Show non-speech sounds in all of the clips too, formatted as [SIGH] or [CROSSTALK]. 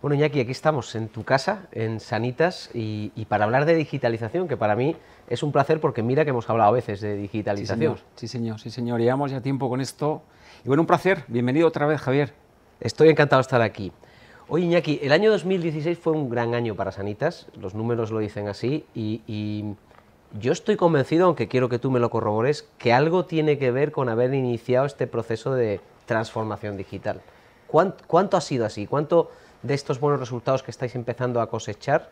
Bueno, Iñaki, aquí estamos en tu casa, en Sanitas, y, para hablar de digitalización, que para mí es un placer porque mira que hemos hablado a veces de digitalización. Sí, señor, sí, señor, llevamos ya tiempo con esto. Y bueno, un placer, bienvenido otra vez, Javier. Estoy encantado de estar aquí. Oye, Iñaki, el año 2016 fue un gran año para Sanitas, los números lo dicen así, y, yo estoy convencido, aunque quiero que tú me lo corrobores, que algo tiene que ver con haber iniciado este proceso de transformación digital. cuánto ha sido así? ¿Cuánto...? de estos buenos resultados que estáis empezando a cosechar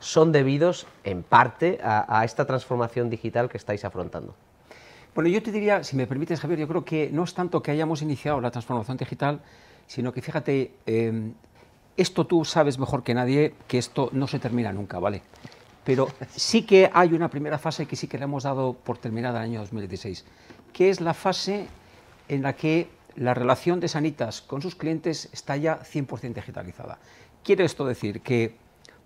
son debidos en parte a, esta transformación digital que estáis afrontando? Bueno, yo te diría, si me permites, Javier, yo creo que no es tanto que hayamos iniciado la transformación digital, sino que fíjate, em, esto tú sabes mejor que nadie que esto no se termina nunca, ¿vale? Pero sí que hay una primera fase que sí que le hemos dado por terminada en el año 2016, que es la fase en la que la relación de Sanitas con sus clientes está ya 100% digitalizada. Quiere esto decir que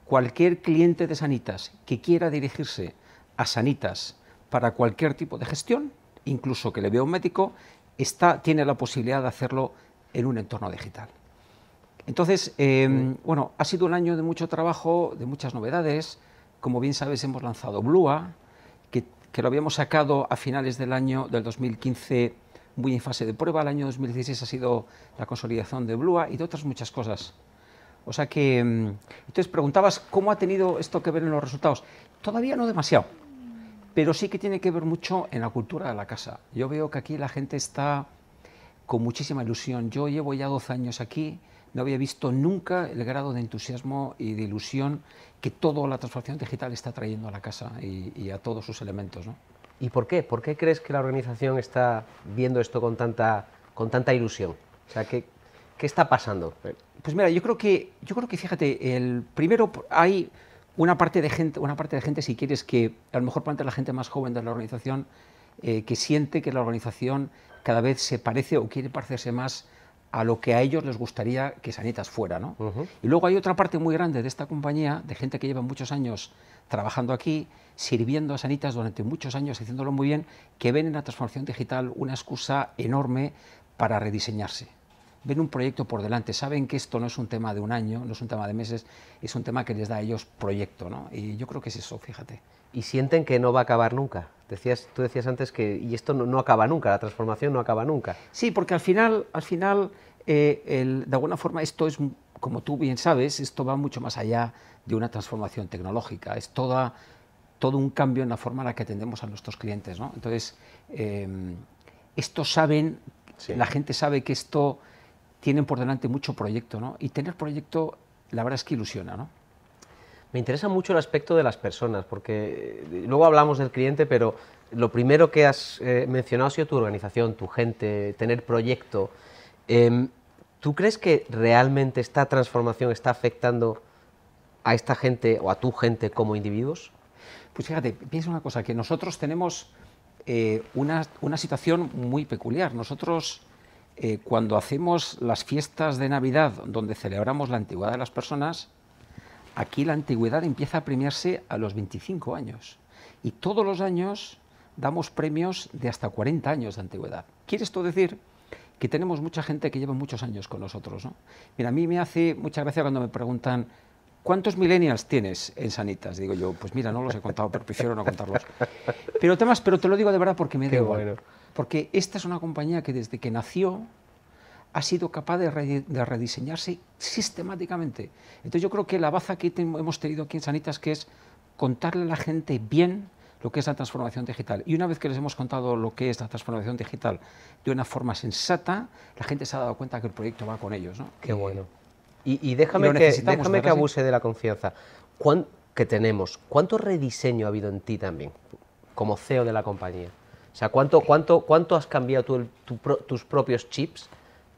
cualquier cliente de Sanitas que quiera dirigirse a Sanitas para cualquier tipo de gestión, incluso que le vea un médico, está, tiene la posibilidad de hacerlo en un entorno digital. Entonces, eh, bueno, ha sido un año de mucho trabajo, de muchas novedades. Como bien sabes, hemos lanzado Blua, que, que lo habíamos sacado a finales del año del 2015 muy en fase de prueba. El año 2016 ha sido la consolidación de Blua y de otras muchas cosas. O sea que, mm, entonces preguntabas cómo ha tenido esto que ver en los resultados. Todavía no demasiado, pero sí que tiene que ver mucho en la cultura de la casa. Yo veo que aquí la gente está con muchísima ilusión. Yo llevo ya 12 años aquí, no había visto nunca el grado de entusiasmo y de ilusión que toda la transformación digital está trayendo a la casa y, y a todos sus elementos. ¿no? ¿Y por qué? ¿Por qué crees que la organización está viendo esto con tanta, con tanta ilusión? O sea, ¿qué, ¿qué está pasando? Pues mira, yo creo que, yo creo que fíjate, el primero hay una parte de gente, una parte de gente, si quieres, que a lo mejor parte de la gente más joven de la organización, eh, que siente que la organización cada vez se parece o quiere parecerse más a lo que a ellos les gustaría que Sanitas fuera. ¿no? Y luego hay otra parte muy grande de esta compañía, de gente que lleva muchos años trabajando aquí, sirviendo a Sanitas durante muchos años, haciéndolo muy bien, que ven en la transformación digital una excusa enorme para rediseñarse. Ven un proyecto por delante, saben que esto no es un tema de un año, no es un tema de meses, es un tema que les da a ellos proyecto. ¿no? Y yo creo que es eso, fíjate y sienten que no va a acabar nunca. Decías, tú decías antes que y esto no, acaba nunca, la transformación no acaba nunca. Sí, porque al final, al final eh, de alguna forma esto es, como tú bien sabes, esto va mucho más allá de una transformación tecnológica, es toda, todo un cambio en la forma en la que atendemos a nuestros clientes. ¿no? Entonces, em, esto saben, la gente sabe que esto tienen por delante mucho proyecto, ¿no? y tener proyecto, la verdad es que ilusiona. ¿no? Me interesa mucho el aspecto de las personas, porque eh, luego hablamos del cliente, pero lo primero que has eh, mencionado ha sido tu organización, tu gente, tener proyecto. Em, ¿Tú crees que realmente esta transformación está afectando a esta gente o a tu gente como individuos? Pues fíjate, piensa una cosa, que nosotros tenemos eh, una, una, situación muy peculiar. Nosotros, cuando hacemos las fiestas de Navidad, donde celebramos la antigüedad de las personas, aquí la antigüedad empieza a premiarse a los 25 años. Y todos los años damos premios de hasta 40 años de antigüedad. ¿Quieres esto decir? que tenemos mucha gente que lleva muchos años con nosotros. Mira, a mí me hace mucha gracia cuando me preguntan, ¿cuántos millennials tienes en Sanitas? Digo yo, pues mira, no los he contado, pero prefiero no contarlos. Pero temas, pero te lo digo de verdad porque me da Porque esta es una compañía que desde que nació ha sido capaz de, rediseñarse sistemáticamente. Entonces yo creo que la baza que hemos tenido aquí en Sanitas, que es contarle a la gente bien lo que es la transformación digital. Y una vez que les hemos contado lo que es la transformación digital de una forma sensata, la gente se ha dado cuenta que el proyecto va con ellos. ¿no? Qué bueno. Y, déjame, que, déjame que abuse de la confianza que tenemos. ¿Cuánto rediseño ha habido en ti también, como CEO de la compañía? O sea, ¿cuánto, cuánto, cuánto has cambiado tus propios chips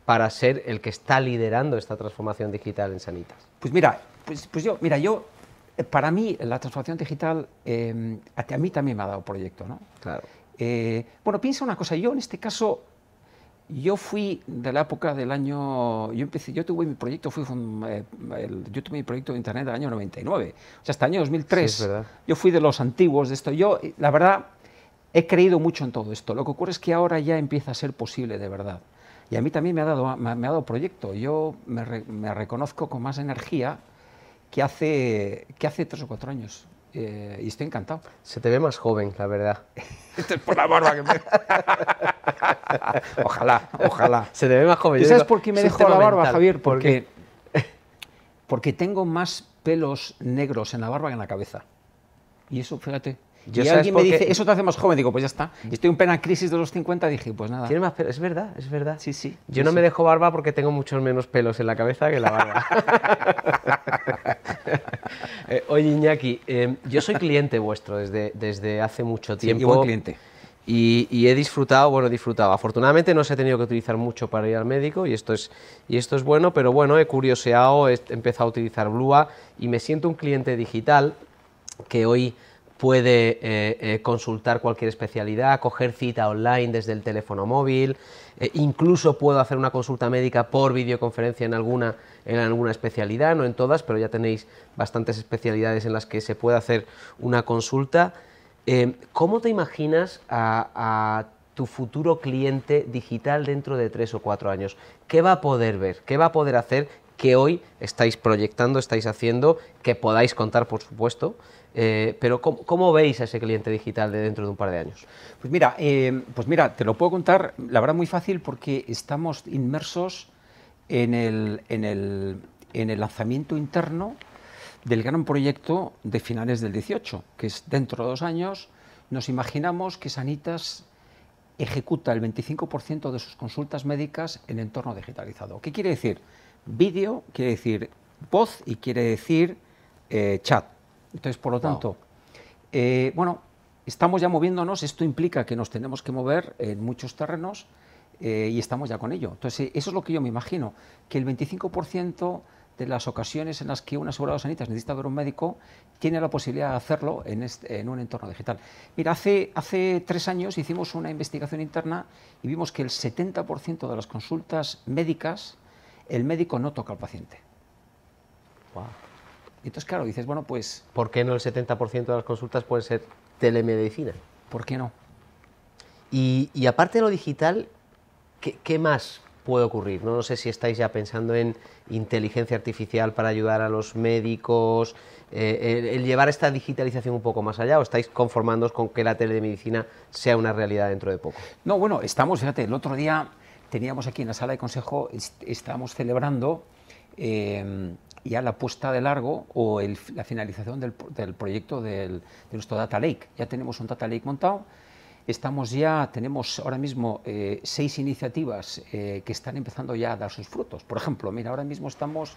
para ser el que está liderando esta transformación digital en Sanitas? Pues mira, pues, pues yo, mira, yo, eh, para mí la transformación digital eh, a mí también me ha dado proyecto, ¿no? Claro. Eh, bueno, piensa una cosa, yo en este caso, yo fui de la época del año, yo empecé, yo tuve mi proyecto, fui, yo tuve mi proyecto de internet del año 99, o sea, hasta el año 2003, yo fui de los antiguos de esto, yo, la verdad, he creído mucho en todo esto, lo que ocurre es que ahora ya empieza a ser posible de verdad. Y a mí también me ha dado, me, ha dado proyecto. Yo me, reconozco con más energía que hace, que hace tres o cuatro años. Eh, y estoy encantado. Se te ve más joven, la verdad. [LAUGHS] Esto es por la barba que me... [LAUGHS] ojalá, ojalá. Se te ve más joven. ¿Y sabes por qué me dejo la barba, Javier? Porque, porque tengo más pelos negros en la barba que en la cabeza. Y eso, fíjate, y alguien me dice, eso te hace más joven. Digo, pues ya está. Estoy en plena crisis de los 50. Dije, pues nada. Tiene más Es verdad, es verdad. Sí, sí. Yo no me dejo barba porque tengo muchos menos pelos en la cabeza que la barba. [LAUGHS] Eh, oye, Iñaki, em, yo soy cliente vuestro desde, desde hace mucho tiempo. Sí, y cliente. Y, he disfrutado, bueno, disfrutado. Afortunadamente no se ha tenido que utilizar mucho para ir al médico y esto es, y esto es bueno, pero bueno, he curioseado, he empezado a utilizar Blua y me siento un cliente digital que hoy puede eh, eh, consultar cualquier especialidad, coger cita online desde el teléfono móvil, eh, incluso puedo hacer una consulta médica por videoconferencia en alguna, en alguna especialidad, no en todas, pero ya tenéis bastantes especialidades en las que se puede hacer una consulta. Em, ¿Cómo te imaginas a tu futuro cliente digital dentro de tres o cuatro años? ¿Qué va a poder ver? ¿Qué va a poder hacer? que hoy estáis proyectando, estáis haciendo, que podáis contar, por supuesto. Eh, pero ¿cómo, veis a ese cliente digital de dentro de un par de años? Pues mira, eh, pues mira, te lo puedo contar, la verdad muy fácil, porque estamos inmersos en el, en el lanzamiento interno del gran proyecto de finales del 18, que es dentro de dos años, nos imaginamos que Sanitas ejecuta el 25% de sus consultas médicas en entorno digitalizado. ¿Qué quiere decir? Vídeo quiere decir voz y quiere decir eh, chat. Entonces, por lo tanto, eh, bueno, estamos ya moviéndonos, esto implica que nos tenemos que mover en muchos terrenos eh, y estamos ya con ello. Entonces, eso es lo que yo me imagino, que el 25% de las ocasiones en las que un asegurado sanitario necesita ver un médico, tiene la posibilidad de hacerlo en, un entorno digital. Mira, hace, hace, tres años hicimos una investigación interna y vimos que el 70% de las consultas médicas el médico no toca al paciente. Y entonces, claro, dices, bueno, pues... ¿Por qué no el 70% de las consultas puede ser telemedicina? ¿Por qué no? Y, aparte de lo digital, ¿qué, más puede ocurrir? No, sé si estáis ya pensando en inteligencia artificial para ayudar a los médicos, eh, el, llevar esta digitalización un poco más allá, o estáis conformándoos con que la telemedicina sea una realidad dentro de poco. No, bueno, estamos, fíjate, el otro día teníamos aquí en la sala de consejo, estamos estábamos celebrando em, ya la puesta de largo o la finalización del, proyecto de nuestro Data Lake. Ya tenemos un Data Lake montado. Estamos ya, tenemos ahora mismo eh, seis iniciativas eh, que están empezando ya a dar sus frutos. Por ejemplo, mira, ahora mismo estamos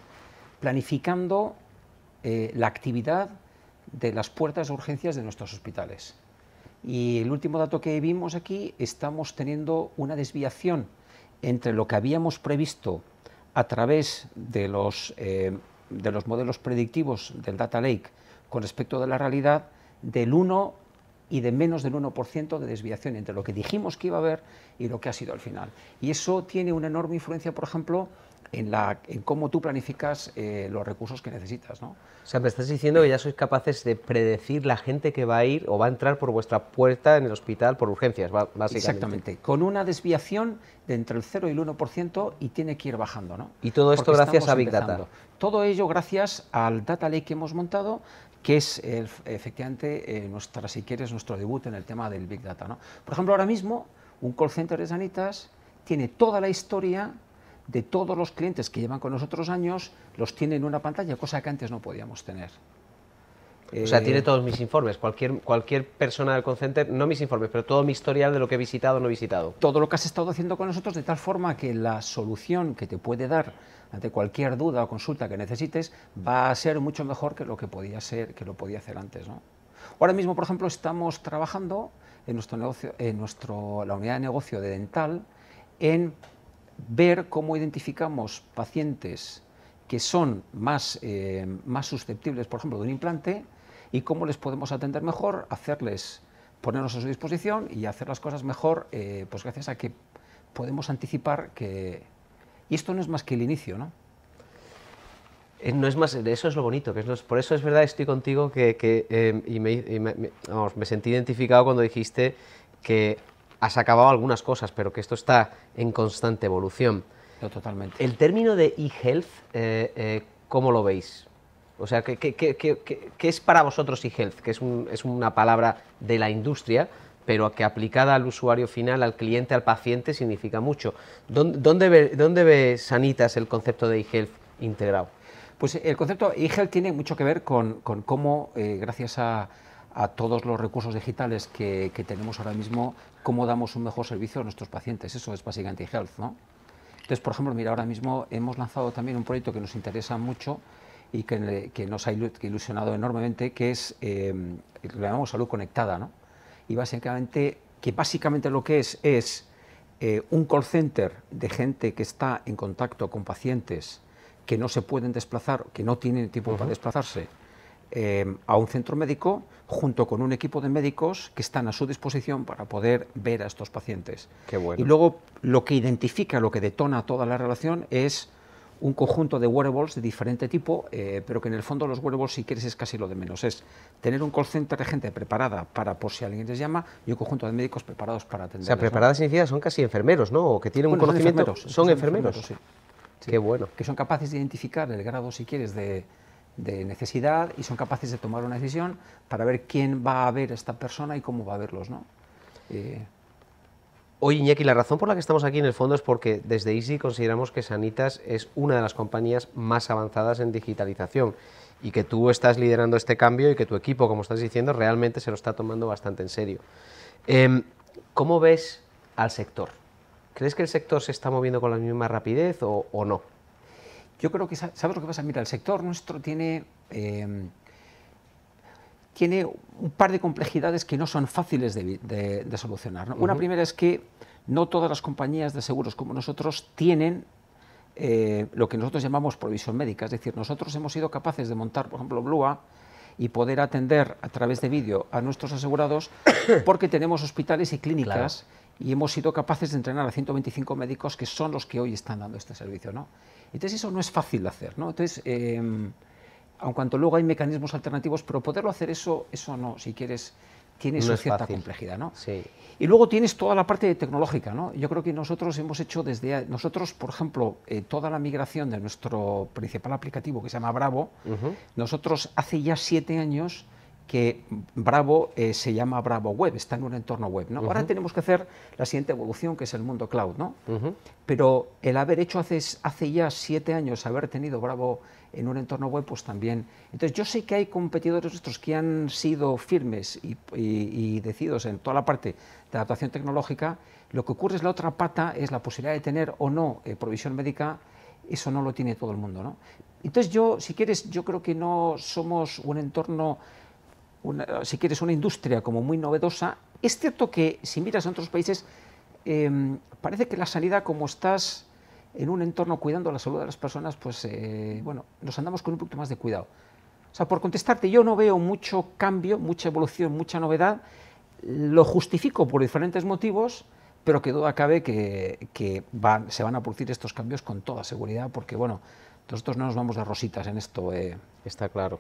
planificando eh, la actividad de las puertas de urgencias de nuestros hospitales. Y el último dato que vimos aquí, estamos teniendo una desviación entre lo que habíamos previsto a través de los, eh, de los modelos predictivos del Data Lake con respecto de la realidad del 1 y de menos del 1% de desviación entre lo que dijimos que iba a haber y lo que ha sido al final. Y eso tiene una enorme influencia, por ejemplo, en, la, en cómo tú planificas eh, los recursos que necesitas. ¿no? O sea, me estás diciendo que ya sois capaces de predecir la gente que va a ir o va a entrar por vuestra puerta en el hospital por urgencias, básicamente. Exactamente, con una desviación de entre el 0 y el 1% y tiene que ir bajando. ¿no? Y todo esto gracias a Big Data. Todo ello gracias al Data Lake que hemos montado, que es el, efectivamente eh, nuestra, si quieres, nuestro debut en el tema del Big Data. ¿no? Por ejemplo, ahora mismo un call center de Sanitas tiene toda la historia de todos los clientes que llevan con nosotros años, los tiene en una pantalla, cosa que antes no podíamos tener. O sea, tiene eh, todos mis informes. Cualquier, cualquier persona del Concenter, no mis informes, pero todo mi historial de lo que he visitado o no he visitado. Todo lo que has estado haciendo con nosotros, de tal forma que la solución que te puede dar ante cualquier duda o consulta que necesites va a ser mucho mejor que lo que podía, ser, que lo podía hacer antes. Ahora mismo, por ejemplo, estamos trabajando en, nuestro negocio, en nuestro, la unidad de negocio de dental en ver cómo identificamos pacientes que son más, eh, más susceptibles, por ejemplo, de un implante y cómo les podemos atender mejor, hacerles, ponernos a su disposición y hacer las cosas mejor, eh, pues gracias a que podemos anticipar que... Y esto no es más que el inicio, ¿no? Eh, no es más, eso es lo bonito, que por eso es verdad, estoy contigo que, y, me sentí identificado cuando dijiste que has acabado algunas cosas, pero que esto está en constante evolución. totalmente. El término de e-health, eh, eh, ¿cómo lo veis? O sea, ¿qué, es para vosotros e-health? Que es, una palabra de la industria, pero que aplicada al usuario final, al cliente, al paciente, significa mucho. ¿Dónde, dónde, ve, Sanitas el concepto de e-health integrado? Pues el concepto e-health tiene mucho que ver con, cómo, eh, gracias a, todos los recursos digitales que, que, tenemos ahora mismo, cómo damos un mejor servicio a nuestros pacientes. Eso es básicamente health ¿no? Entonces, por ejemplo, mira, ahora mismo hemos lanzado también un proyecto que nos interesa mucho y que, nos ha ilusionado enormemente, que es, eh, lo llamamos salud conectada, ¿no? Y básicamente, que básicamente lo que es es eh, un call center de gente que está en contacto con pacientes que no se pueden desplazar, que no tienen tiempo para desplazarse, Em, a un centro médico junto con un equipo de médicos que están a su disposición para poder ver a estos pacientes. Qué bueno. Y luego lo que identifica, lo que detona toda la relación es un conjunto de wearables de diferente tipo, eh, pero que en el fondo los wearables, si quieres, es casi lo de menos. Es tener un call center de gente preparada para por si alguien les llama y un conjunto de médicos preparados para atender. O sea, preparadas ¿no? significa son casi enfermeros, ¿no? O que tienen un conocimiento. Son enfermeros. Sí. Qué bueno. Que son capaces de identificar el grado, si quieres, de, de necesidad y son capaces de tomar una decisión para ver quién va a ver a esta persona y cómo va a verlos. ¿no? Eh, Oye, Iñaki, la razón por la que estamos aquí en el fondo es porque desde Easy consideramos que Sanitas es una de las compañías más avanzadas en digitalización y que tú estás liderando este cambio y que tu equipo, como estás diciendo, realmente se lo está tomando bastante en serio. Em, ¿Cómo ves al sector? ¿Crees que el sector se está moviendo con la misma rapidez o no? yo creo que, ¿sabes lo que pasa? Mira, el sector nuestro tiene, em, tiene un par de complejidades que no son fáciles de, solucionar. Una primera es que no todas las compañías de seguros como nosotros tienen eh, lo que nosotros llamamos provisión médica. Es decir, nosotros hemos sido capaces de montar, por ejemplo, Blua y poder atender a través de vídeo a nuestros asegurados [COUGHS] porque tenemos hospitales y clínicas y hemos sido capaces de entrenar a 125 médicos que son los que hoy están dando este servicio. ¿no? Entonces eso no es fácil de hacer. ¿no? Entonces, em, aun cuanto luego hay mecanismos alternativos, pero poderlo hacer eso, eso no, si quieres, tiene su cierta complejidad. ¿no? Y luego tienes toda la parte tecnológica. ¿no? Yo creo que nosotros hemos hecho desde... Nosotros, por ejemplo, eh, toda la migración de nuestro principal aplicativo, que se llama Bravo, nosotros hace ya siete años que Bravo eh, se llama Bravo Web, está en un entorno web. ¿no? Ahora tenemos que hacer la siguiente evolución, que es el mundo cloud. ¿no? Pero el haber hecho hace, hace ya siete años, haber tenido Bravo en un entorno web, pues también. Entonces yo sé que hay competidores nuestros que han sido firmes y, decididos en toda la parte de adaptación tecnológica. Lo que ocurre es la otra pata, es la posibilidad de tener o no eh, provisión médica. Eso no lo tiene todo el mundo. Entonces yo, si quieres, yo creo que no somos un entorno si quieres, una industria como muy novedosa, es cierto que si miras a otros países, em, parece que la sanidad, como estás en un entorno cuidando la salud de las personas, pues eh, bueno, nos andamos con un poquito más de cuidado. O sea, por contestarte, yo no veo mucho cambio, mucha evolución, mucha novedad, lo justifico por diferentes motivos, pero que duda cabe que, se van a producir estos cambios con toda seguridad, porque bueno, nosotros no nos vamos de rositas en esto. Eh. Está claro.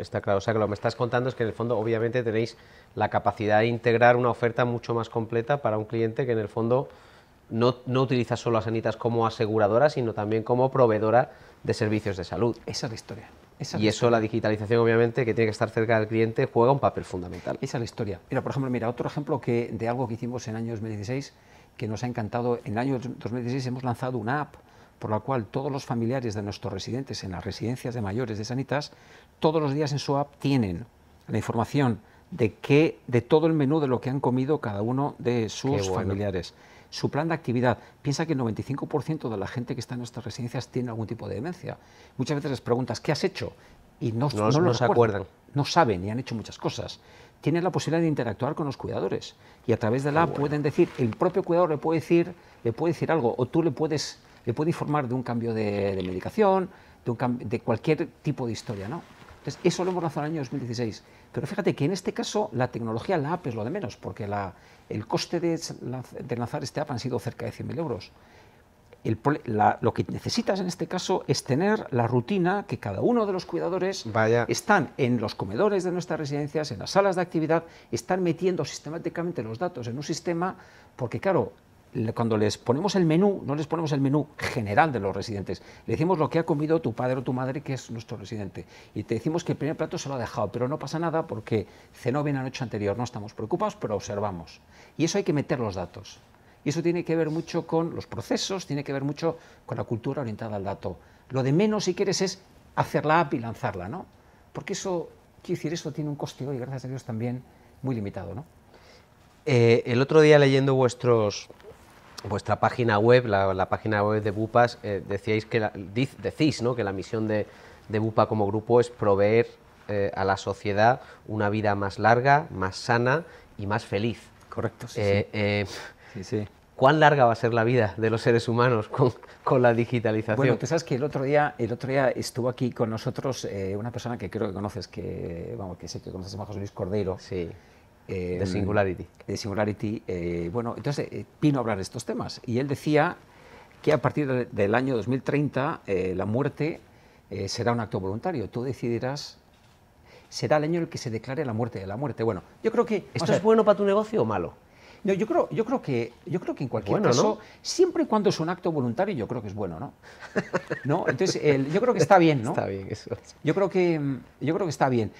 Está claro, o sea que lo que me estás contando es que en el fondo obviamente tenéis la capacidad de integrar una oferta mucho más completa para un cliente que en el fondo no, utiliza solo a Sanitas como aseguradora, sino también como proveedora de servicios de salud. Esa es la historia. y eso la digitalización, obviamente, que tiene que estar cerca del cliente, juega un papel fundamental. Esa es la historia. Mira, por ejemplo, mira, otro ejemplo que, de algo que hicimos en el año 2016, que nos ha encantado. En el año 2016 hemos lanzado una app por la cual todos los familiares de nuestros residentes en las residencias de mayores de Sanitas, todos los días en su app tienen la información de qué, de todo el menú de lo que han comido cada uno de sus familiares. Su plan de actividad. Piensa que el 95% de la gente que está en nuestras residencias tiene algún tipo de demencia. Muchas veces les preguntas, ¿qué has hecho? Y no, no, acuerdan. No saben y han hecho muchas cosas. Tienen la posibilidad de interactuar con los cuidadores. Y a través de la app pueden decir, el propio cuidador le puede decir, le puede decir algo, o tú le puedes le puede informar de un cambio de, medicación, de, un, de, cualquier tipo de historia. ¿no? Entonces, eso lo hemos lanzado en el año 2016. Pero fíjate que en este caso la tecnología, la app es lo de menos, porque la, el coste de, lanzar este app han sido cerca de 100.000 euros. lo que necesitas en este caso es tener la rutina que cada uno de los cuidadores están en los comedores de nuestras residencias, en las salas de actividad, están metiendo sistemáticamente los datos en un sistema, porque claro, cuando les ponemos el menú, no les ponemos el menú general de los residentes, le decimos lo que ha comido tu padre o tu madre, que es nuestro residente, y te decimos que el primer plato se lo ha dejado, pero no pasa nada porque cenó bien la noche anterior, no estamos preocupados, pero observamos. Y eso hay que meter los datos. Y eso tiene que ver mucho con los procesos, tiene que ver mucho con la cultura orientada al dato. Lo de menos, si quieres, es hacer la app y lanzarla, ¿no? Porque eso, quiero decir, eso tiene un coste y gracias a Dios, también muy limitado, ¿no? Eh, el otro día leyendo vuestros vuestra página web, la, página web de Bupas, eh, decíais que decís ¿no? que la misión de, de, Bupa como grupo es proveer eh, a la sociedad una vida más larga, más sana y más feliz. Correcto, sí, eh, sí. sí, ¿Cuán larga va a ser la vida de los seres humanos con, con, la digitalización? Bueno, tú pues sabes que el otro día, el otro día estuvo aquí con nosotros una persona que creo que conoces, que, vamos, que sé que conoces, José Luis Cordero. Sí de em, Singularity. De Singularity. Eh, bueno, entonces eh, vino a hablar de estos temas y él decía que a partir del año 2030 eh, la muerte será un acto voluntario. Tú decidirás será el año en el que se declare la muerte de la muerte. Bueno, yo creo que... ¿Esto es bueno para tu negocio o malo? No, yo creo, yo creo, que, yo creo que en cualquier caso, siempre y cuando es un acto voluntario, yo creo que es bueno, ¿no? [LAUGHS] ¿No? Entonces, yo creo que está bien, ¿no? Está bien, eso. Yo creo que, yo creo que está bien.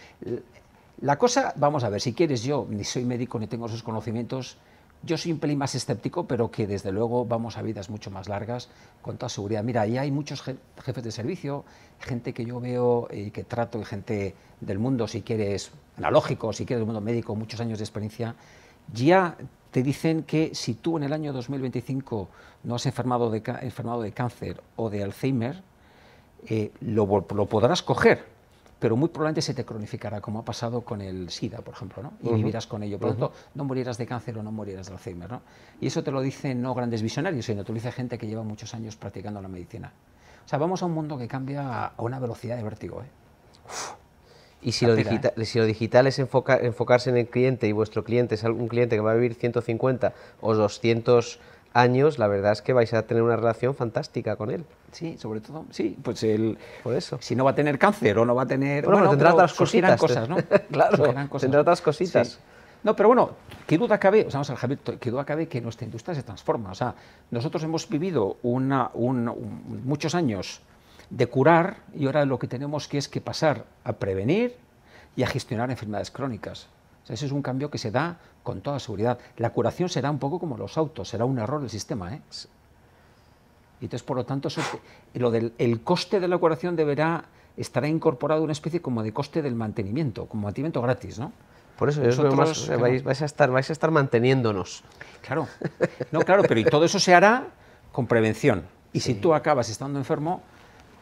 La cosa, vamos a ver, si quieres, yo ni soy médico ni tengo esos conocimientos, yo soy un pelín más escéptico, pero que desde luego vamos a vidas mucho más largas con toda seguridad. Mira, ya hay muchos jefes de servicio, gente que yo veo y eh, que trato, y gente del mundo, si quieres, analógico, si quieres del mundo médico, muchos años de experiencia, ya te dicen que si tú en el año 2025 no has enfermado de, enfermado de cáncer o de Alzheimer, eh, lo, lo podrás coger pero muy probablemente se te cronificará, como ha pasado con el SIDA, por ejemplo, ¿no? y vivirás con ello. Por tanto, no morirás de cáncer o no morirás de Alzheimer. ¿no? Y eso te lo dicen no grandes visionarios, sino te lo gente que lleva muchos años practicando la medicina. O sea, vamos a un mundo que cambia a una velocidad de vértigo. ¿eh? Y ¿eh? si, lo, digital, si lo es enfocarse en el cliente y vuestro cliente es algún cliente que va a vivir 150 o 200 años, la verdad es que vais a tener una relación fantástica con él. Sí, sobre todo, sí, pues él... Por eso. Si no va a tener cáncer o no va a tener... Bueno, tendrá otras cositas. cosas, ¿no? claro, tendrá otras cositas. No, pero bueno, qué duda cabe, o sea, vamos a Javier, qué duda cabe que nuestra industria se transforma. O sea, nosotros hemos vivido una, muchos años de curar y ahora lo que tenemos que es que pasar a prevenir y a gestionar enfermedades crónicas. Eso ese es un cambio que se da con toda seguridad. La curación será un poco como los autos, será un error del sistema. ¿eh? entonces, por lo tanto, el coste de la curación deberá estará incorporado una especie como de coste del mantenimiento, como mantenimiento gratis, ¿no? Por eso, eh, vais, a estar, vais a estar manteniéndonos. Claro, no, claro, pero todo eso se hará con prevención. Y si tú acabas estando enfermo,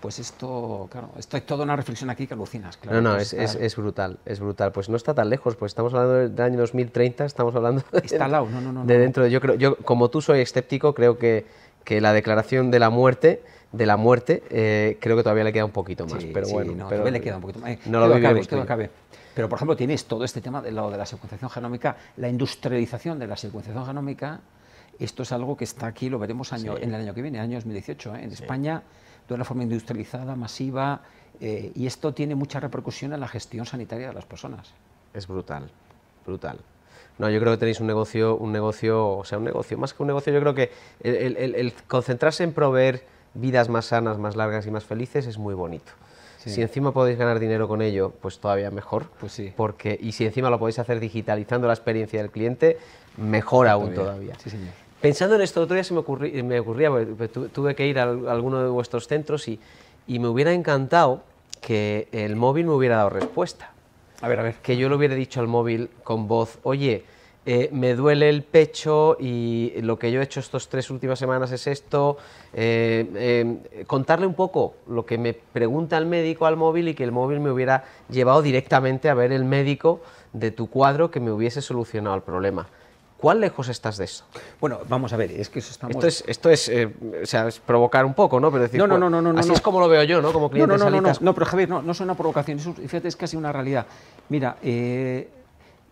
pues esto, claro, esto es toda una reflexión aquí que alucinas, claro. No, no, es, brutal, es brutal. Pues no está tan lejos, pues estamos hablando del año 2030, estamos hablando... está no, no, no. De dentro, yo creo, yo como tú soy escéptico, creo que, que la declaración de la muerte de la muerte, eh, creo que todavía le queda un poquito más. pero sí, bueno, no, le queda un poquito más. Eh, no lo, veo, Pero, por ejemplo, tienes todo este tema del lado de la secuenciación genómica, la industrialización de la secuenciación genómica. Esto es algo que está aquí, lo veremos año, en el año que viene, año 2018. ¿eh? En España de una forma industrializada, masiva, eh, y esto tiene mucha repercusión en la gestión sanitaria de las personas. Es brutal, brutal. No, yo creo que tenéis un negocio, un negocio, o sea, un negocio, más que un negocio, yo creo que el, concentrarse en proveer vidas más sanas, más largas y más felices es muy bonito. Si encima podéis ganar dinero con ello, pues todavía mejor. Pues sí. Porque, y si encima lo podéis hacer digitalizando la experiencia del cliente, mejor aún todavía. todavía. Sí, señor. Pensando en esto, otro día se me, ocurría, me pues tuve que ir a alguno de vuestros centros y, me hubiera encantado que el móvil me hubiera dado respuesta. A ver, a ver. Que yo lo hubiera dicho al móvil con voz, oye, eh, me duele el pecho y lo que yo he hecho estas tres últimas semanas es esto. Eh, eh, contarle un poco lo que me pregunta el médico al móvil y que el móvil me hubiera llevado directamente a ver el médico de tu cuadro que me hubiese solucionado el problema. ¿Cuán lejos estás de eso? Bueno, vamos a ver, es que eso estamos... Esto es, esto es, eh, provocar un poco, ¿no? Pero no, pues, no, no, no, no, así es como lo veo yo, ¿no? Como cliente no, no, no, pero Javier, no, no es una provocación, fíjate, es casi una realidad. Mira, eh,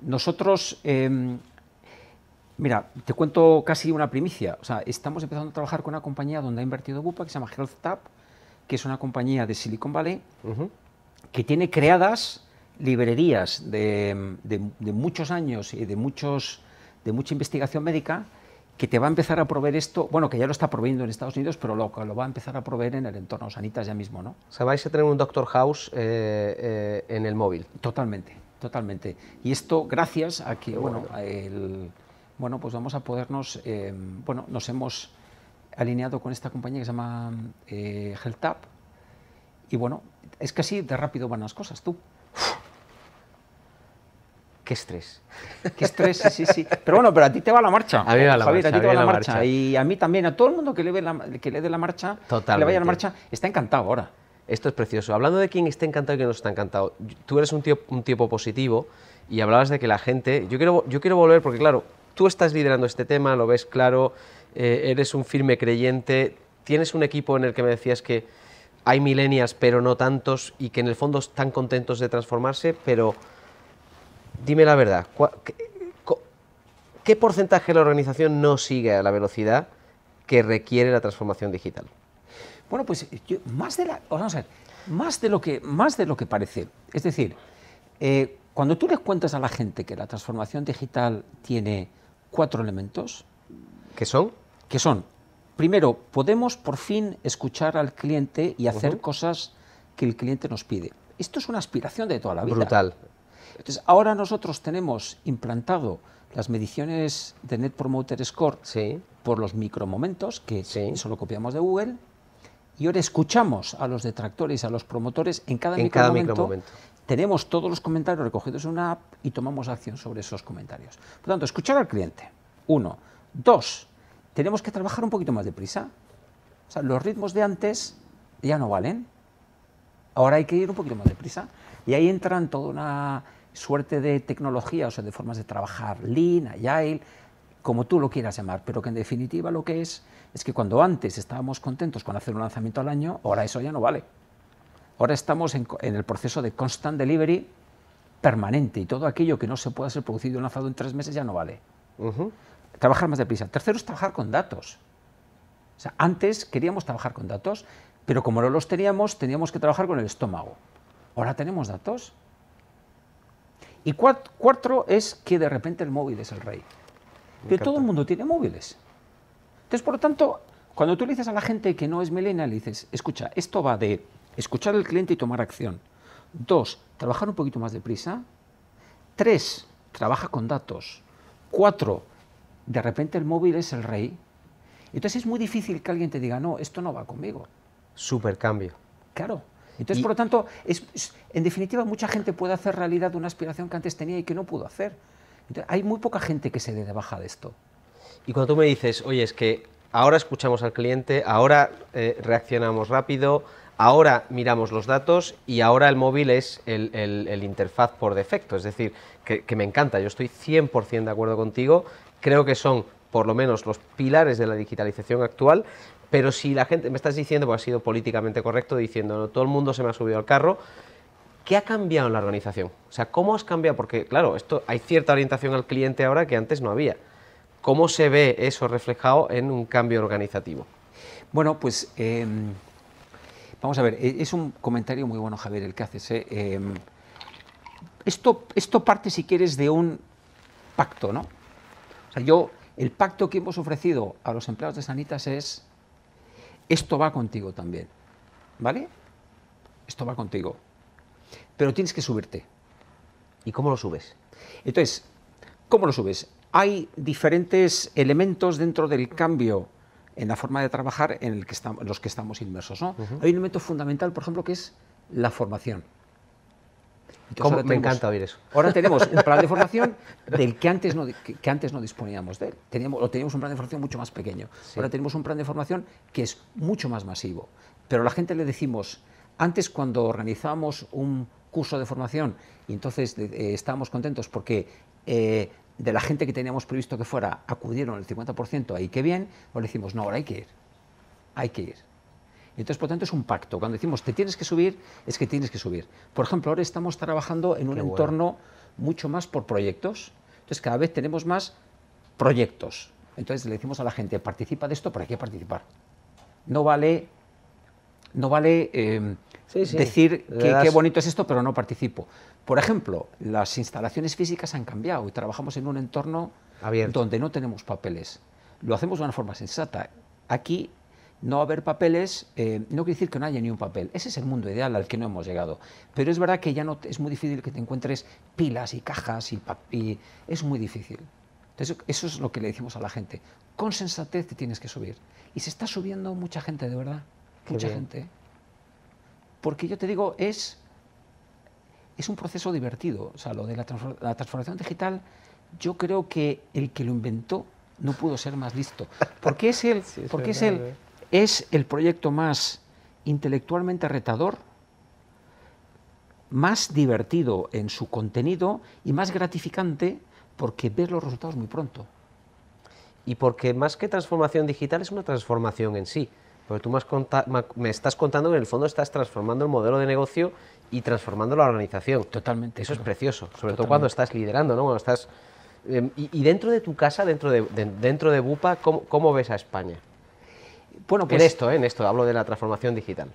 nosotros... Em, mira, te cuento casi una primicia. O sea, estamos empezando a trabajar con una compañía donde ha invertido Bupa, que se llama HealthTap, que es una compañía de Silicon Valley, que tiene creadas librerías de, muchos años y de muchos de mucha investigación médica que te va a empezar a proveer esto, bueno, que ya lo está proveyendo en Estados Unidos, pero lo, lo va a empezar a proveer en el entorno sanitas ya mismo, ¿no? O sea, vais a tener un Doctor House eh, eh, en el móvil. Totalmente, totalmente. Y esto gracias a que, bueno, bueno, pues vamos a podernos, em, bueno, nos hemos alineado con esta compañía que se llama HealthTap, eh, y bueno, es que así de rápido van las cosas, tú qué estrés. Qué estrés, sí, sí. Pero bueno, pero a ti te va la marcha. A mí va la A ti te va la, marcha. Y a mí también, a todo el mundo que le, ve que le dé la marcha, que le vaya la marcha, está encantado ahora. Esto es precioso. Hablando de quién está encantado y quién no está encantado, tú eres un, un tipo positivo y hablabas de que la gente. Yo quiero, yo quiero volver porque, claro, tú estás liderando este tema, lo ves claro, eh, eres un firme creyente, tienes un equipo en el que me decías que hay millennials, pero no tantos, y que en el fondo están contentos de transformarse, pero dime la verdad, qué, porcentaje de la organización no sigue a la velocidad que requiere la transformación digital? Bueno, pues más, de lo que, más de lo que parece. Es decir, eh, cuando tú les cuentas a la gente que la transformación digital tiene cuatro elementos... ¿Qué son? Que son, primero, podemos por fin escuchar al cliente y hacer cosas que el cliente nos pide. Esto es una aspiración de toda la vida. Brutal ahora nosotros tenemos implantado las mediciones de Net Promoter Score por los micromomentos, que eso lo copiamos de Google, y ahora escuchamos a los detractores, a los promotores en cada, micromomento, Tenemos todos los comentarios recogidos en una app y tomamos acción sobre esos comentarios. Por lo tanto, escuchar al cliente, uno. Dos, tenemos que trabajar un poquito más deprisa. O sea, los ritmos de antes ya no valen. Ahora hay que ir un poquito más deprisa. Y ahí entran toda una suerte de tecnología, o sea, de formas de trabajar lean, agile, como tú lo quieras llamar, pero que en definitiva lo que es es que cuando antes estábamos contentos con hacer un lanzamiento al año, ahora eso ya no vale. Ahora estamos en, el proceso de constant delivery permanente y todo aquello que no se pueda ser producido y lanzado en tres meses ya no vale. Trabajar más deprisa. Tercero es trabajar con datos. O sea, antes queríamos trabajar con datos, pero como no los teníamos, teníamos que trabajar con el estómago. Ahora tenemos datos. Y cuatro, es que de repente el móvil es el rey. que todo el mundo tiene móviles. Entonces, por lo tanto, cuando tú le dices a la gente que no es melena, le dices, escucha, esto va de escuchar al cliente y tomar acción. Dos, trabajar un poquito más deprisa. Tres, trabaja con datos. Cuatro, de repente el móvil es el rey. Entonces es muy difícil que alguien te diga, no, esto no va conmigo. Supercambio. Claro. Entonces, por lo tanto, en definitiva, mucha gente puede hacer realidad una aspiración que antes tenía y que no pudo hacer. hay muy poca gente que se dé de baja de esto. Y cuando tú me dices, oye, es que ahora escuchamos al cliente, ahora eh, reaccionamos rápido, ahora miramos los datos y ahora el móvil es el, interfaz por defecto. Es decir, que, que me encanta, yo estoy 100% de acuerdo contigo, creo que son por lo menos los pilares de la digitalización actual, pero si la gente, me estás diciendo, porque ha sido políticamente correcto, diciendo, todo el mundo se me ha subido al carro, ¿qué ha cambiado en la organización? O sea, ¿cómo has cambiado? Porque, claro, esto, hay cierta orientación al cliente ahora que antes no había. ¿Cómo se ve eso reflejado en un cambio organizativo? Bueno, pues em, vamos a ver, e, es un comentario muy bueno, Javier, el que haces. Eh, em, esto, esto parte, si quieres, de un pacto, ¿no? O sea, yo, el pacto que hemos ofrecido a los empleados de Sanitas es esto va contigo también, ¿vale? Esto va contigo. Pero tienes que subirte. ¿Y cómo lo subes? Entonces, ¿cómo lo subes? Hay diferentes elementos dentro del cambio en la forma de trabajar en el que estamos, los que estamos inmersos. ¿no? Hay un elemento fundamental, por ejemplo, que es la formación me encanta oír eso. Ahora tenemos un plan de formación del que antes no, que, antes no disponíamos de él. Teníamos, o teníamos un plan de formación mucho más pequeño. Ahora tenemos un plan de formación que es mucho más masivo. Pero a la gente le decimos, antes cuando organizábamos un curso de formación y entonces eh, estábamos contentos porque eh, de la gente que teníamos previsto que fuera acudieron el 50%, ahí qué bien, o pues le decimos, no, ahora hay que ir, hay que ir. Entonces, por tanto, es un pacto. Cuando decimos te tienes que subir, es que tienes que subir. Por ejemplo, ahora estamos trabajando en un entorno mucho más por proyectos. Entonces, cada vez tenemos más proyectos. Entonces, le decimos a la gente, participa de esto, pero hay que participar. No vale, no vale em, decir qué bonito es esto, pero no participo. Por ejemplo, las instalaciones físicas han cambiado y trabajamos en un entorno donde no tenemos papeles. Lo hacemos de una forma sensata. Aquí no haber papeles eh, no quiere decir que no haya ni un papel. Ese es el mundo ideal al que no hemos llegado. Pero es verdad que ya no es muy difícil que te encuentres pilas y cajas y, es muy difícil. Entonces, eso es lo que le decimos a la gente. Con sensatez te tienes que subir. Y se está subiendo mucha gente, de verdad. mucha gente. Porque yo te digo, es, es un proceso divertido. O sea, lo de la, transformación digital, yo creo que el que lo inventó no pudo ser más listo. Porque es él, [LAUGHS] porque es él eh es el proyecto más intelectualmente retador, más divertido en su contenido y más gratificante porque ves los resultados muy pronto. Y porque más que transformación digital es una transformación en sí. Porque tú me, estás contando que en el fondo estás transformando el modelo de negocio y transformando la organización. Totalmente. Eso es precioso, sobre todo cuando estás liderando, ¿no? Cuando estás, em, y, dentro de tu casa, dentro de, dentro de Bupa, ¿cómo ves a España? Bueno, en pues esto, eh, en esto, hablo de la transformación digital.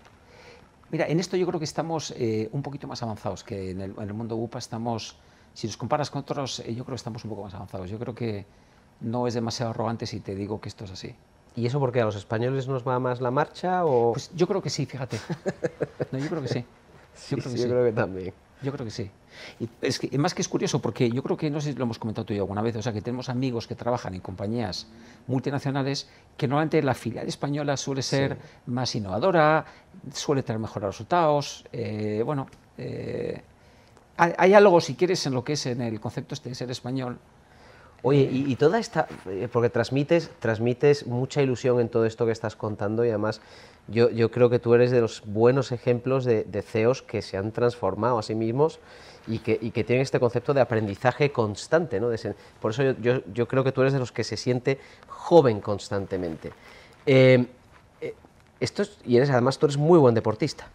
Mira, en esto yo creo que estamos eh, un poquito más avanzados que en el, mundo UPA. Estamos, si nos comparas con otros, eh, yo creo que estamos un poco más avanzados. Yo creo que no es demasiado arrogante si te digo que esto es así. ¿Y eso porque a los españoles nos va más la marcha o...? Pues yo creo que sí, fíjate. [LAUGHS] yo creo que sí. Yo, creo, que sí. yo creo que también. Yo creo que sí. Y es que, más que es curioso, porque yo creo que, no sé si lo hemos comentado tú y yo alguna vez, o sea, que tenemos amigos que trabajan en compañías multinacionales que normalmente la filial española suele ser más innovadora, suele tener mejores resultados, eh, bueno... Eh, hay algo, si quieres, en lo que es en el concepto este de ser español, Oye, y, toda esta, eh, porque transmites, transmites mucha ilusión en todo esto que estás contando y además yo, creo que tú eres de los buenos ejemplos de, CEOs que se han transformado a sí mismos y que, que tienen este concepto de aprendizaje constante. ¿no? por eso yo, creo que tú eres de los que se siente joven constantemente. Eh, eh, y eres, además tú eres muy buen deportista.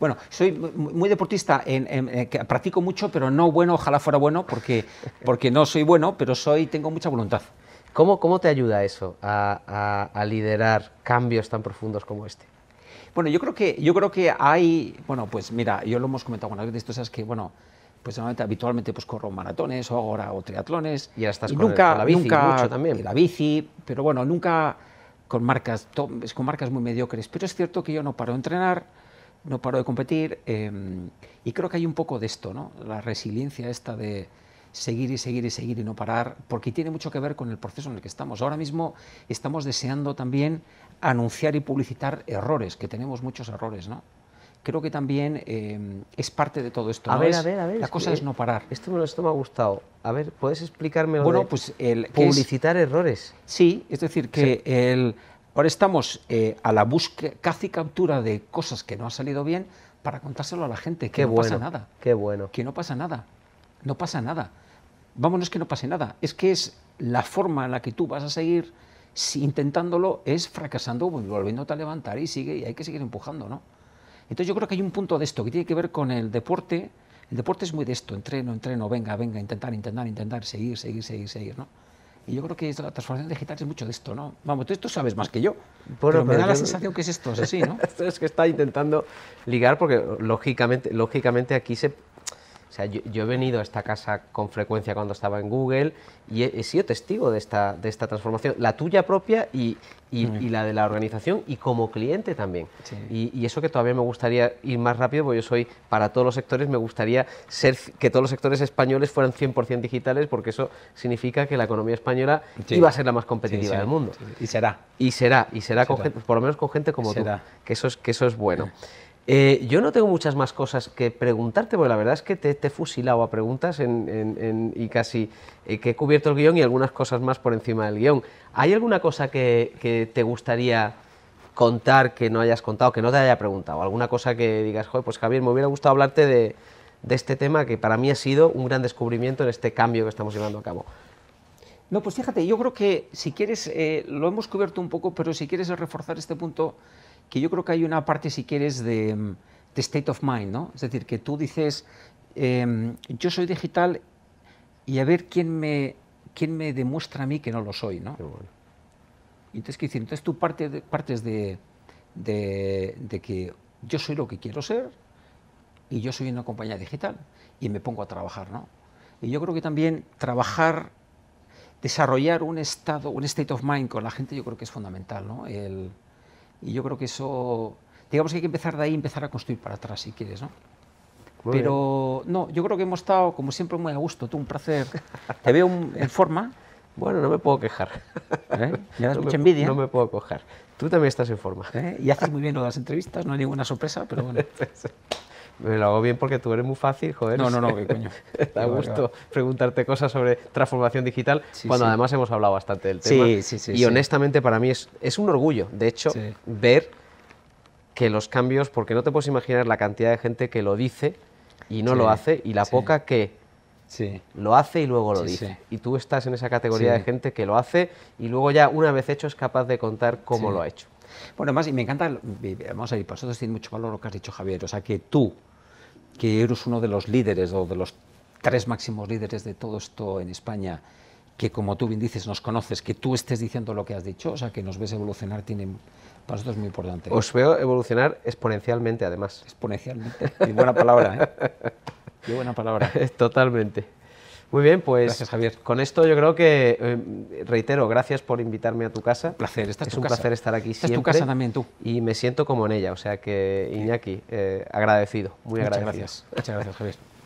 Bueno, soy muy deportista, practico mucho, pero no bueno, ojalá fuera bueno, porque, [LAUGHS] porque no soy bueno, pero soy, tengo mucha voluntad. ¿Cómo, cómo te ayuda eso a, liderar cambios tan profundos como este? Bueno, yo creo que, yo creo que hay, bueno, pues mira, yo lo hemos comentado algunas veces, tú que, bueno, pues habitualmente pues corro maratones o ahora o triatlones. Y ahora estás con nunca, la bici mucho también. La bici, pero bueno, nunca con marcas, con marcas muy mediocres. Pero es cierto que yo no paro de entrenar, no paro de competir. Em, y creo que hay un poco de esto, ¿no? La resiliencia esta de seguir y seguir y seguir y no parar, porque tiene mucho que ver con el proceso en el que estamos. Ahora mismo estamos deseando también anunciar y publicitar errores, que tenemos muchos errores, ¿no? Creo que también em, es parte de todo esto. A ver, a ver, a ver. La cosa es no parar. Esto me, esto me ha gustado. A ver, ¿puedes explicarme lo bueno, pues el, publicitar errores? Sí, es decir, que el Ahora estamos eh, a la búsqueda, casi captura de cosas que no han salido bien para contárselo a la gente, que no pasa nada. Qué bueno. Que no pasa nada. No pasa nada. Vámonos que no pase nada, es que es la forma en la que tú vas a seguir intentándolo, es fracasando, pues, volviéndote a levantar y sigue y hay que seguir empujando, ¿no? Entonces yo creo que hay un punto de esto que tiene que ver con el deporte. El deporte es muy de esto, entreno, entreno, venga, venga, intentar, intentar, intentar, seguir, seguir, seguir, seguir, ¿no? Y yo creo que la transformación digital es mucho de esto, ¿no? Vamos, tú esto sabes más que yo. pero, me da la sensación que es esto, es así, ¿no? esto [LAUGHS] es que está intentando ligar porque lógicamente, lógicamente aquí se, o sea, yo, he venido a esta casa con frecuencia cuando estaba en Google y he, sido testigo de esta, de esta transformación, la tuya propia y, y, mm. la de la organización y como cliente también. Y, eso que todavía me gustaría ir más rápido, porque yo soy, para todos los sectores, me gustaría ser, que todos los sectores españoles fueran 100% digitales, porque eso significa que la economía española iba a ser la más competitiva del mundo. Y será. Y será, y será, Con por lo menos con gente como tú, que eso es, que eso es bueno. Eh, yo no tengo muchas más cosas que preguntarte, porque la verdad es que te, he fusilado a preguntas y casi eh, que he cubierto el guión y algunas cosas más por encima del guión. ¿Hay alguna cosa que, te gustaría contar que no hayas contado, que no te haya preguntado? ¿Alguna cosa que digas, joder, pues Javier, me hubiera gustado hablarte de, de este tema que para mí ha sido un gran descubrimiento en este cambio que estamos llevando a cabo? No, pues fíjate, yo creo que si quieres, eh, lo hemos cubierto un poco, pero si quieres reforzar este punto, que yo creo que hay una parte, si quieres, de, state of mind, ¿no? Es decir, que tú dices, em, yo soy digital y a ver quién me, quién me demuestra a mí que no lo soy, ¿no? Entonces, ¿qué decir? Entonces tú parte partes de que yo soy lo que quiero ser y yo soy una compañía digital y me pongo a trabajar, ¿no? Y yo creo que también trabajar desarrollar un estado, un state of mind con la gente, yo creo que es fundamental, ¿no? y yo creo que eso, digamos que hay que empezar de ahí, empezar a construir para atrás, si quieres, ¿no? Pero no, yo creo que hemos estado, como siempre, muy a gusto, tú, un placer. Te veo en forma. Bueno, no me puedo quejar. ¿Eh? Me das no mucha envidia. No me puedo quejar. Tú también estás en forma. ¿Eh? Y haces muy bien todas las entrevistas, no hay ninguna sorpresa, pero bueno. [LAUGHS] Me lo hago bien porque tú eres muy fácil, joder. No, no, no, qué coño. [LAUGHS] da gusto preguntarte cosas sobre transformación digital, cuando además hemos hablado bastante del tema. Sí, sí, sí. Y honestamente para mí es, un orgullo, de hecho, ver que los cambios, porque no te puedes imaginar la cantidad de gente que lo dice y no lo hace, y la poca que Lo hace y luego lo dice. Y tú estás en esa categoría de gente que lo hace y luego ya una vez hecho es capaz de contar cómo lo ha hecho. Bueno, más, y me encanta, vamos a ver, para nosotros tiene mucho valor lo que has dicho, Javier, o sea, que tú, que eres uno de los líderes o de los tres máximos líderes de todo esto en España, que como tú bien dices, nos conoces, que tú estés diciendo lo que has dicho, o sea, que nos ves evolucionar, tiene, para nosotros es muy importante. Os veo evolucionar exponencialmente, además. Exponencialmente, qué buena palabra, ¿eh? Qué buena palabra. [LAUGHS] Totalmente. Muy bien, pues con esto yo creo que, eh, reitero, gracias por invitarme a tu casa. placer, es, un placer estar aquí siempre. Es tu casa también, tú. Y me siento como en ella, o sea que, Iñaki, eh, agradecido, muy Muchas agradecido. Gracias. Muchas gracias, Javier.